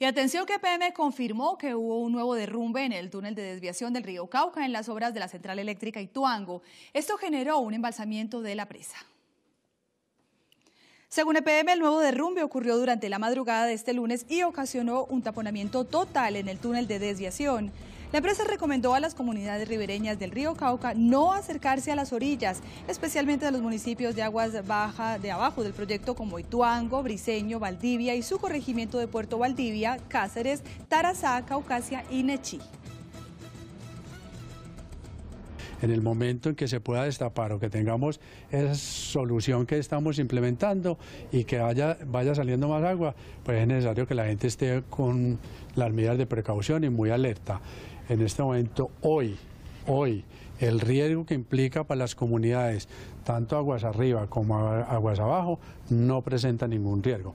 Y atención que EPM confirmó que hubo un nuevo derrumbe en el túnel de desviación del río Cauca en las obras de la central eléctrica Ituango. Esto generó un embalsamiento de la presa. Según EPM, el nuevo derrumbe ocurrió durante la madrugada de este lunes y ocasionó un taponamiento total en el túnel de desviación. La empresa recomendó a las comunidades ribereñas del río Cauca no acercarse a las orillas, especialmente a los municipios de aguas baja de abajo del proyecto como Ituango, Briseño, Valdivia y su corregimiento de Puerto Valdivia, Cáceres, Tarazá, Caucasia y Nechí en el momento en que se pueda destapar o que tengamos esa solución que estamos implementando y que vaya saliendo más agua, pues es necesario que la gente esté con las medidas de precaución y muy alerta en este momento, hoy, hoy, el riesgo que implica para las comunidades, tanto aguas arriba como aguas abajo, no presenta ningún riesgo.